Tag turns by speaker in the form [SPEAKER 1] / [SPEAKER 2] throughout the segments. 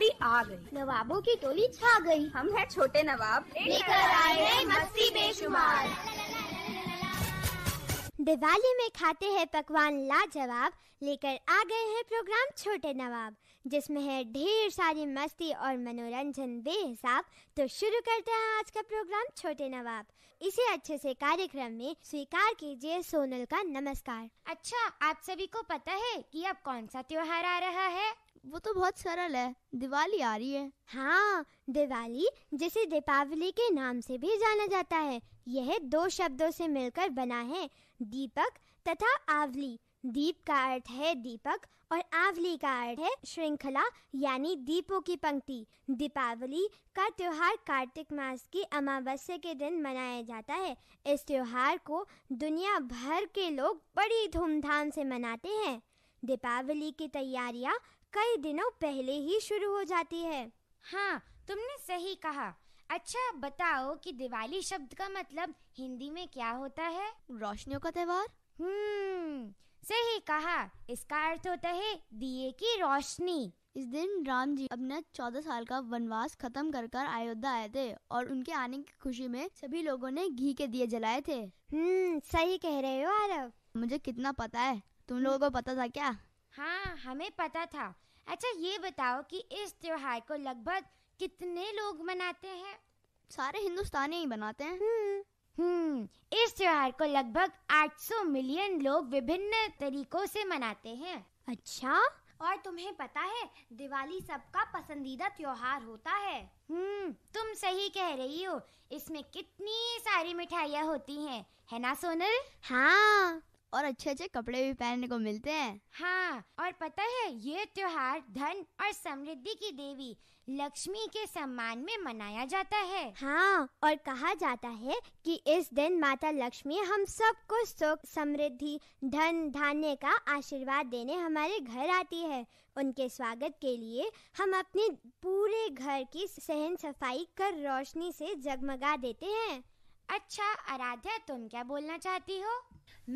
[SPEAKER 1] खड़ी आ गई नवाबों की टोली छा गई हम हैं छोटे नवाब लेकर आए हैं मस्ती बेशुमार दिवाली में खाते हैं पकवान लाजवाब लेकर आ गए हैं प्रोग्राम छोटे नवाब जिसमें है ढेर सारी मस्ती और मनोरंजन बेहिसाब तो शुरू करते हैं आज का प्रोग्राम छोटे नवाब इसे अच्छे से कार्यक्रम में स्वीकार कीजिए सोनल का नमस्कार अच्छा आप सभी को पता है कि अब कौन सा त्योहार आ रहा है वो तो बहुत सरल है दिवाली आ रही है हाँ दिवाली जिसे दीपावली के नाम से भी जाना जाता है यह दो शब्दों से मिलकर बना है दीपक तथा आवली दीप का अर्थ है दीपक और आवली का अर्थ है श्रृंखला यानी दीपों की पंक्ति दीपावली का त्योहार कार्तिक मास की अमावस्या के दिन मनाया जाता है इस त्योहार को दुनिया भर के लोग बड़ी धूमधाम से मनाते हैं दीपावली की तैयारियां कई दिनों पहले ही शुरू हो जाती है हाँ तुमने सही कहा अच्छा बताओ कि दिवाली शब्द का मतलब हिंदी में क्या होता है रोशनियों का त्योहार हम्म, सही कहा इसका अर्थ होता है दिए की रोशनी इस दिन राम जी अपना चौदह साल का वनवास खत्म कर कर अयोध्या आए थे और उनके आने की खुशी में सभी लोगों ने घी के दिए जलाए थे हम्म सही कह रहे हो आरव मुझे कितना पता है तुम लोगों को पता था क्या हाँ हमें पता था अच्छा ये बताओ कि इस त्योहार को लगभग कितने लोग मनाते हैं सारे हिंदुस्तानी ही मनाते हैं हम्म, हम्म इस त्योहार को लगभग 800 मिलियन लोग विभिन्न तरीकों से मनाते हैं अच्छा और तुम्हें पता है दिवाली सबका पसंदीदा त्योहार होता है हम्म तुम सही कह रही हो इसमें कितनी सारी मिठाइयाँ होती हैं है ना सोनल हाँ और अच्छे अच्छे कपड़े भी पहनने को मिलते हैं हाँ और पता है ये त्योहार धन और समृद्धि की देवी लक्ष्मी के सम्मान में मनाया जाता है हाँ और कहा जाता है कि इस दिन माता लक्ष्मी हम सबको सुख समृद्धि धन धान्य का आशीर्वाद देने हमारे घर आती है उनके स्वागत के लिए हम अपने पूरे घर की सहन सफाई कर रोशनी से जगमगा देते हैं अच्छा आराध्या तुम क्या बोलना चाहती हो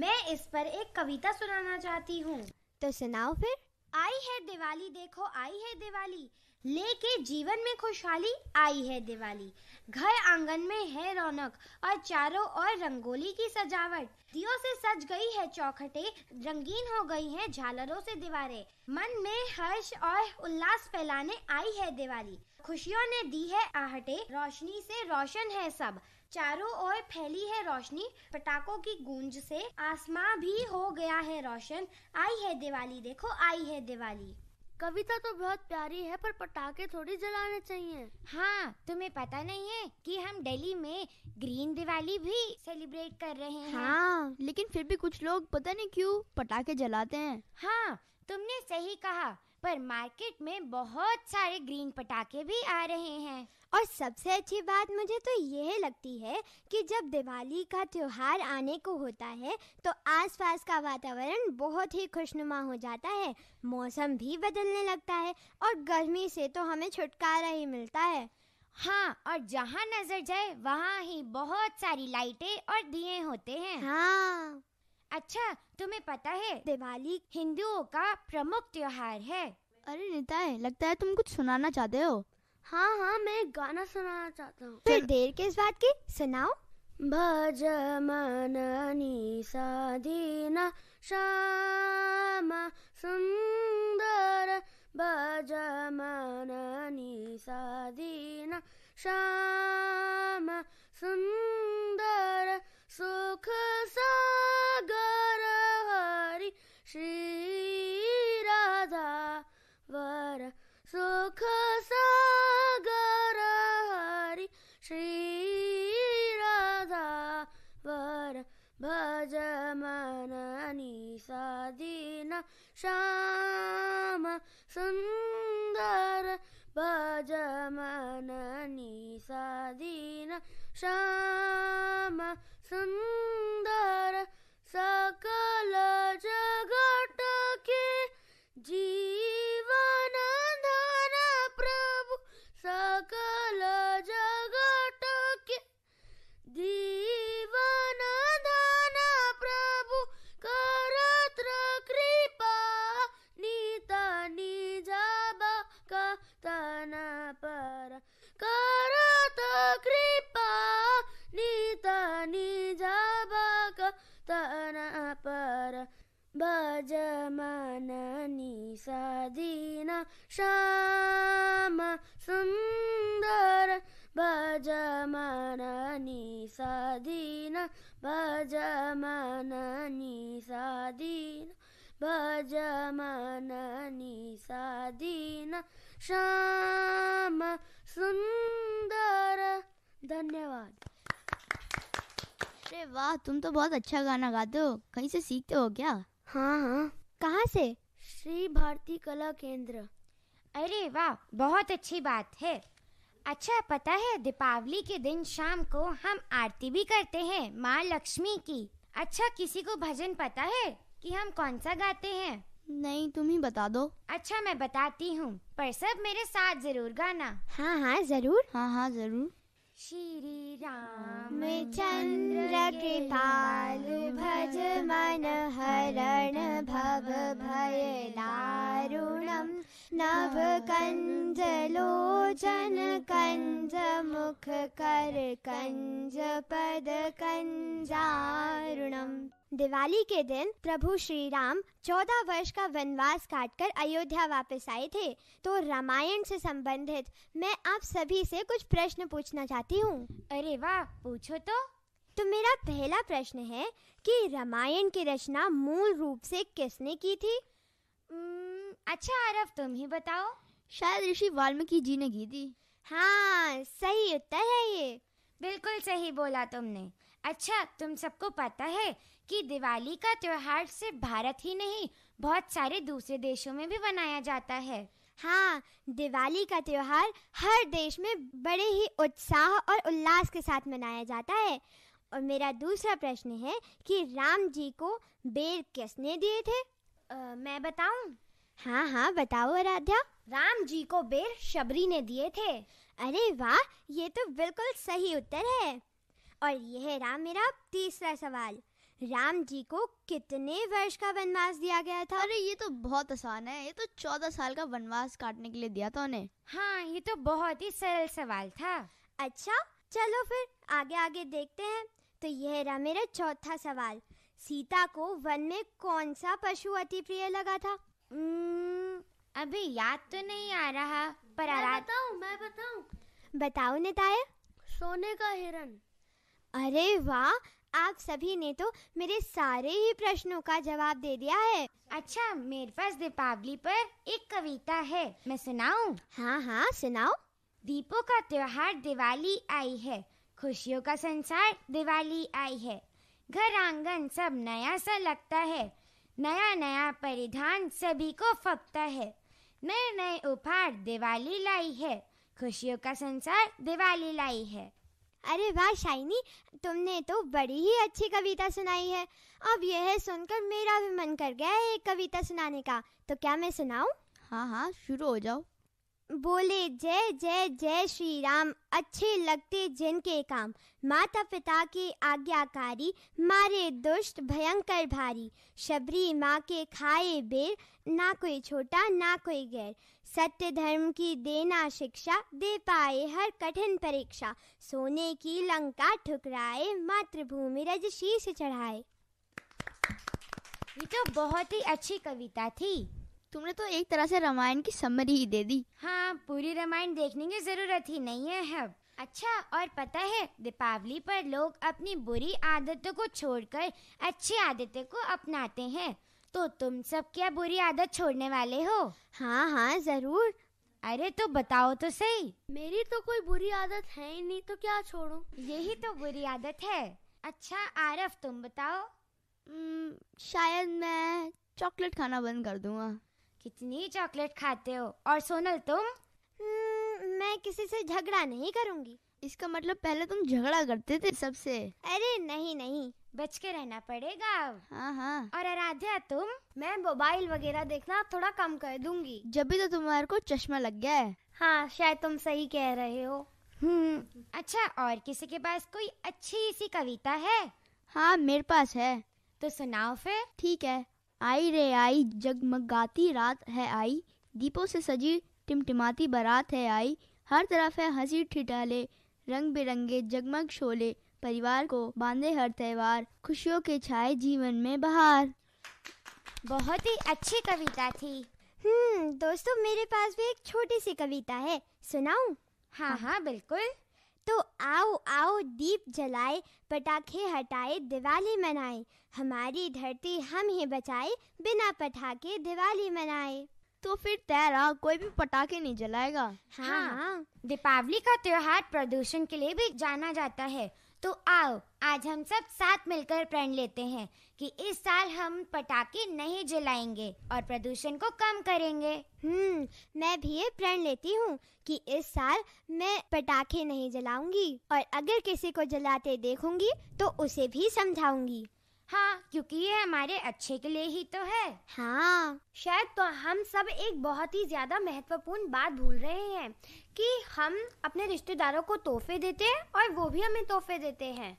[SPEAKER 1] मैं इस पर एक कविता सुनाना चाहती हूँ तो सुनाओ फिर आई है दिवाली देखो आई है दिवाली लेके जीवन में खुशहाली आई है दिवाली घर आंगन में है रौनक और चारों ओर रंगोली की सजावट दियो से सज गई है चौखटे रंगीन हो गई हैं झालरों से दीवारें मन में हर्ष और उल्लास फैलाने आई है दिवाली खुशियों ने दी है आहटे रोशनी से रोशन है सब चारों ओर फैली है रोशनी पटाखों की गूंज से आसमां भी हो गया है रोशन आई है दिवाली देखो आई है दिवाली कविता तो बहुत प्यारी है पर पटाखे थोड़ी जलाने चाहिए हाँ तुम्हें पता नहीं है कि हम दिल्ली में ग्रीन दिवाली भी सेलिब्रेट कर रहे हैं हाँ लेकिन फिर भी कुछ लोग पता नहीं क्यों पटाखे जलाते हैं हाँ तुमने सही कहा पर मार्केट में बहुत सारे ग्रीन पटाखे भी आ रहे हैं और सबसे अच्छी बात मुझे तो यह लगती है कि जब दिवाली का त्योहार आने को होता है तो आसपास का वातावरण बहुत ही खुशनुमा हो जाता है मौसम भी बदलने लगता है और गर्मी से तो हमें छुटकारा ही मिलता है हाँ और जहाँ नजर जाए वहाँ ही बहुत सारी लाइटें और दिए होते हैं हाँ अच्छा तुम्हें पता है दिवाली हिंदुओं का प्रमुख त्योहार है अरे निताय लगता है तुम कुछ सुनाना चाहते हो
[SPEAKER 2] हाँ हाँ मैं गाना
[SPEAKER 1] सुनाना चाहता हूँ फिर देर किस बात की सुनाओ
[SPEAKER 2] भज मननी साधीना श्याम सुंदर भज मननी साधीना श्याम सुंदर सुख सागर श्री राधा वर सुख सागर हरि राधा वर भज मन सदिन श्याम सुंदर भज मननि सदिन श्याम सुंदर सकल जगत के जी मननि सादीन श्याम सुन्दर भज मननि सादीन भज मननि सादीन भज मननि सादीन श्याम सुन्दर धन्यवाद
[SPEAKER 1] अरे वाह तुम तो बहुत अच्छा गाना गाते हो कहीं से सीखते हो क्या हाँ हाँ कहाँ से श्री भारती कला केंद्र अरे वाह बहुत अच्छी बात है अच्छा पता है दीपावली के दिन शाम को हम आरती भी करते हैं माँ लक्ष्मी की अच्छा किसी को भजन पता है कि हम कौन सा गाते हैं नहीं तुम ही बता दो अच्छा मैं बताती हूँ पर सब मेरे साथ जरूर गाना हाँ हाँ जरूर हाँ हाँ जरूर श्री राम चंद्र कृपाल भज मन हरण भव भय दारुणं नव लोचन कंज मुख कर कंज पद कंजारुणम दिवाली के दिन प्रभु श्री राम चौदह वर्ष का वनवास काटकर अयोध्या वापस आए थे तो रामायण से संबंधित मैं आप सभी से कुछ प्रश्न पूछना चाहती बताती हूँ अरे वाह पूछो तो तो मेरा पहला प्रश्न है कि रामायण की रचना मूल रूप से किसने की थी अच्छा आरव तुम ही बताओ शायद ऋषि वाल्मीकि जी ने की थी हाँ सही उत्तर है ये बिल्कुल सही बोला तुमने अच्छा तुम सबको पता है कि दिवाली का त्योहार सिर्फ भारत ही नहीं बहुत सारे दूसरे देशों में भी मनाया जाता है हाँ दिवाली का त्यौहार हर देश में बड़े ही उत्साह और उल्लास के साथ मनाया जाता है और मेरा दूसरा प्रश्न है कि राम जी को बेर किसने दिए थे आ, मैं बताऊं? हाँ हाँ बताओ आराध्या राम जी को बेर शबरी ने दिए थे अरे वाह ये तो बिल्कुल सही उत्तर है और यह राम मेरा तीसरा सवाल राम जी को कितने वर्ष का वनवास दिया गया था अरे ये तो बहुत आसान है ये तो चौदह साल का वनवास काटने के लिए दिया था उन्हें हाँ ये तो बहुत ही सरल सवाल था अच्छा चलो फिर आगे आगे देखते हैं तो यह रहा मेरा चौथा सवाल सीता को वन में कौन सा पशु अति प्रिय लगा था अभी याद तो नहीं आ रहा पर मैं आरा... बताऊं
[SPEAKER 2] मैं बताऊं
[SPEAKER 1] बताओ निताय सोने का हिरन अरे वाह आप सभी ने तो मेरे सारे ही प्रश्नों का जवाब दे दिया है अच्छा मेरे पास दीपावली पर एक कविता है मैं सुनाऊं? हाँ हाँ सुनाओ दीपो का त्योहार दिवाली आई है खुशियों का संसार दिवाली आई है घर आंगन सब नया सा लगता है नया नया परिधान सभी को फपता है नए नए उपहार दिवाली लाई है खुशियों का संसार दिवाली लाई है अरे वाह शाइनी तुमने तो बड़ी ही अच्छी कविता सुनाई है अब यह सुनकर मेरा भी मन कर गया है एक कविता सुनाने का तो क्या मैं सुनाऊँ हाँ हाँ शुरू हो जाओ बोले जय जय जय श्री राम अच्छे लगते जिनके काम माता पिता के आज्ञाकारी मारे दुष्ट भयंकर भारी शबरी माँ के खाए बेर ना कोई छोटा ना कोई गैर सत्य धर्म की देना शिक्षा दे पाए हर कठिन परीक्षा सोने की लंका ठुकराए मातृभूमि रज शीश चढ़ाए ये तो बहुत ही अच्छी कविता थी तुमने तो एक तरह से रामायण की समरी ही दे दी हाँ पूरी रामायण देखने की जरूरत ही नहीं है अब अच्छा और पता है दीपावली पर लोग अपनी बुरी आदतों को छोड़कर अच्छी आदतें को अपनाते हैं तो तुम सब क्या बुरी आदत छोड़ने वाले हो हाँ हाँ जरूर अरे तो बताओ तो सही मेरी तो कोई बुरी आदत है ही नहीं तो क्या छोड़ू यही तो बुरी आदत है अच्छा आरफ तुम बताओ शायद मैं चॉकलेट खाना बंद कर दूंगा कितनी चॉकलेट खाते हो और सोनल तुम हम्म, मैं किसी से झगड़ा नहीं करूंगी इसका मतलब पहले तुम झगड़ा करते थे सबसे अरे नहीं नहीं बच के रहना पड़ेगा अब हाँ, हाँ। और आराध्या तुम मैं मोबाइल वगैरह देखना थोड़ा कम कर दूंगी जब भी तो तुम्हारे को चश्मा लग गया है हाँ शायद तुम सही कह रहे हो हम्म अच्छा और किसी के पास कोई अच्छी सी कविता है हाँ मेरे पास है तो सुनाओ फिर ठीक है आई रे आई जगमगाती रात है आई दीपों से सजी टिमटिमाती बारात है आई हर तरफ है हंसी ठिठाले रंग बिरंगे जगमग शोले परिवार को बांधे हर त्यौहार खुशियों के छाए जीवन में बहार बहुत ही अच्छी कविता थी हम्म दोस्तों मेरे पास भी एक छोटी सी कविता है सुनाऊं हाँ हाँ बिल्कुल तो आओ आओ दीप जलाए पटाखे हटाए दिवाली मनाए हमारी धरती हम ही बचाए बिना पटाखे दिवाली मनाए तो फिर तेरा कोई भी पटाखे नहीं जलाएगा हाँ, हाँ। दीपावली का त्योहार प्रदूषण के लिए भी जाना जाता है तो आओ आज हम सब साथ मिलकर प्रण लेते हैं कि इस साल हम पटाखे नहीं जलाएंगे और प्रदूषण को कम करेंगे हम्म मैं भी ये प्रण लेती हूँ कि इस साल मैं पटाखे नहीं जलाऊंगी और अगर किसी को जलाते देखूंगी तो उसे भी समझाऊंगी हाँ क्योंकि ये हमारे अच्छे के लिए ही तो है हाँ शायद तो हम सब एक बहुत ही ज्यादा महत्वपूर्ण बात भूल रहे हैं कि हम अपने रिश्तेदारों को तोहफे देते हैं और वो भी हमें तोहफे देते हैं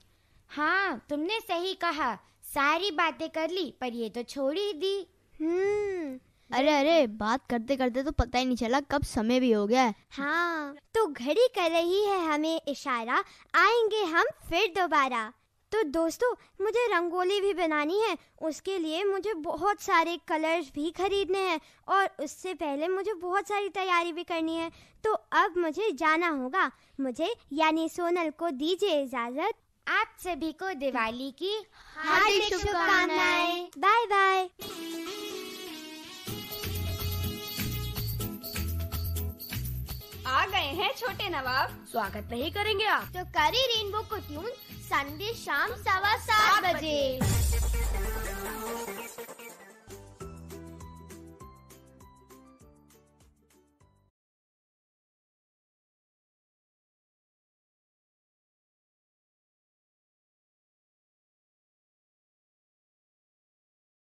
[SPEAKER 1] हाँ तुमने सही कहा सारी बातें कर ली पर ये तो छोड़ ही दी हम्म अरे अरे बात करते करते तो पता ही नहीं चला कब समय भी हो गया हाँ तो घड़ी कर रही है हमें इशारा आएंगे हम फिर दोबारा तो दोस्तों मुझे रंगोली भी बनानी है उसके लिए मुझे बहुत सारे कलर्स भी खरीदने हैं और उससे पहले मुझे बहुत सारी तैयारी भी करनी है तो अब मुझे जाना होगा मुझे यानी सोनल को दीजिए इजाज़त आप सभी को दिवाली की
[SPEAKER 2] हार्दिक शुभकामनाएं
[SPEAKER 1] बाय बाय आ गए हैं छोटे नवाब स्वागत नहीं करेंगे आप तो करी रेनबो को ट्यून संडे शाम सवा सात बजे